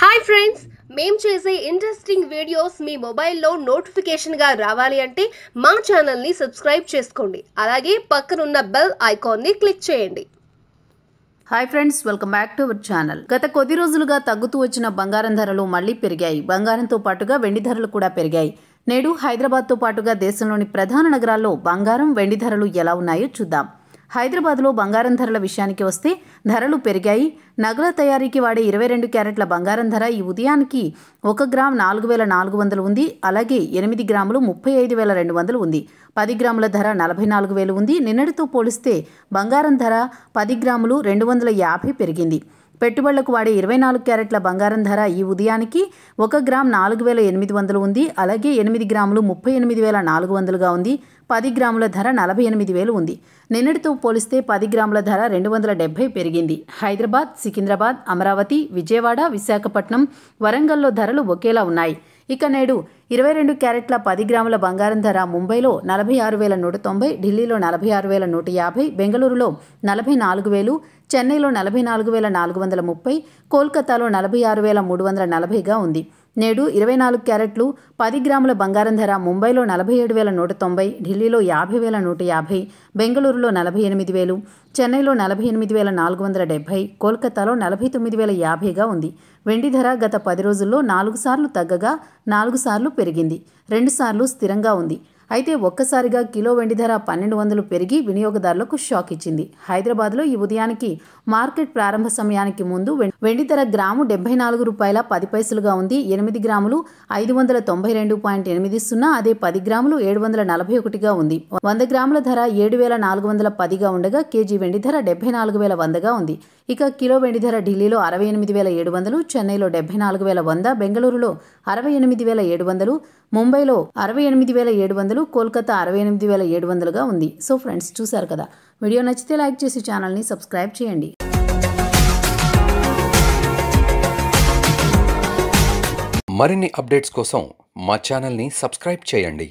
hi friends మేం చేసే interesting videos మీ మొబైల్లో నోటిఫికేషన్గా రావాలి అంటే మా ఛానల్ని సబ్స్క్రైబ్ చేసుకోండి అలాగే పక్కనున్న బెల్ ఐకాన్ని క్లిక్ చేయండి hi friends welcome back to our channel గత కొద్ది రోజులుగా తగ్గుతూ వచ్చిన బంగారం ధరలు మళ్లీ పెరిగాయి బంగారంతో పాటుగా వెండి ధరలు కూడా పెరిగాయి నేడు హైదరాబాద్తో పాటుగా దేశంలోని ప్రధాన నగరాల్లో బంగారం వెండి ధరలు ఎలా ఉన్నాయో చూద్దాం హైదరాబాద్లో బంగారం ధరల విషయానికి వస్తే ధరలు పెరిగాయి నగల తయారీకి వాడే ఇరవై రెండు క్యారెట్ల బంగారం ధర ఈ ఉదయానికి ఒక గ్రామ్ నాలుగు వేల నాలుగు వందలు ఉంది అలాగే ఎనిమిది గ్రాములు ముప్పై ఐదు వేల రెండు వందలు ఉంది పది గ్రాముల ధర నలభై నాలుగు వేలు ఉంది నిన్నటితో పోలిస్తే బంగారం ధర పది గ్రాములు రెండు వందల యాభై పెరిగింది పెట్టుబడులకు వాడే ఇరవై నాలుగు క్యారెట్ల బంగారం ధర ఈ ఉదయానికి ఒక గ్రామ్ నాలుగు వేల ఎనిమిది వందలు ఉంది అలాగే ఎనిమిది గ్రాములు ముప్పై ఎనిమిది వేల నాలుగు వందలుగా ఉంది పది గ్రాముల ధర నలభై ఎనిమిది వేలు ఉంది నిన్నటితో పోలిస్తే పది గ్రాముల ధర రెండు వందల డెబ్బై పెరిగింది హైదరాబాద్ సికింద్రాబాద్ అమరావతి విజయవాడ విశాఖపట్నం వరంగల్లో ధరలు ఒకేలా ఉన్నాయి ఇక నేడు ఇరవై రెండు క్యారెట్ల పది గ్రాముల బంగారం ధర ముంబైలో నలభై ఆరు వేల నూట తొంభై ఢిల్లీలో నలభై ఆరు వేల నూట యాభై బెంగళూరులో నలభై నాలుగు వేలు చెన్నైలో నలభై నాలుగు వేల నాలుగు వందల ముప్పై కోల్కతాలో నలభై ఆరు వేల మూడు వందల నలభైగా ఉంది నేడు ఇరవై నాలుగు క్యారెట్లు పది గ్రాముల బంగారం ధర ముంబైలో నలభై ఏడు వేల నూట తొంభై ఢిల్లీలో యాభై వేల నూట యాభై బెంగళూరులో నలభై ఎనిమిది వేలు చెన్నైలో నలభై ఎనిమిది వేల నాలుగు వందల డెబ్బై కోల్కతాలో నలభై తొమ్మిది వేల యాభైగా ఉంది వెండి ధర గత పది రోజుల్లో నాలుగు సార్లు తగ్గగా నాలుగు సార్లు పెరిగింది రెండు సార్లు స్థిరంగా ఉంది అయితే ఒక్కసారిగా కిలో వెండి ధర పన్నెండు వందలు పెరిగి వినియోగదారులకు షాక్ ఇచ్చింది హైదరాబాద్లో ఈ ఉదయానికి మార్కెట్ ప్రారంభ సమయానికి ముందు వెండి ధర గ్రాము డెబ్బై నాలుగు రూపాయల పది పైసలుగా ఉంది ఎనిమిది గ్రాములు ఐదు వందల తొంభై రెండు పాయింట్ ఎనిమిది సున్నా అదే పది గ్రాములు ఏడు వందల నలభై ఒకటిగా ఉంది వంద గ్రాముల ధర ఏడు వేల నాలుగు వందల పదిగా ఉండగా కేజీ వెండి ధర డెబ్బై నాలుగు వేల వందగా ఉంది ఇక కిలో వెండి ధర ఢిల్లీలో అరవై ఎనిమిది వేల ఏడు వందలు చెన్నైలో డెబ్బై నాలుగు వేల వంద బెంగళూరులో అరవై ఎనిమిది వేల ఏడు వందలు ముంబైలో అరవై ఎనిమిది వేల ఏడు వందలు కోల్కతా అరవై ఎనిమిది వేల ఏడు వందలుగా ఉంది సో ఫ్రెండ్స్ చూశారు కదా వీడియో నచ్చితే లైక్ చేసి ఛానల్ని సబ్స్క్రైబ్ చేయండి మరిన్ని అప్డేట్స్ కోసం మా ఛానల్ని సబ్స్క్రైబ్ చేయండి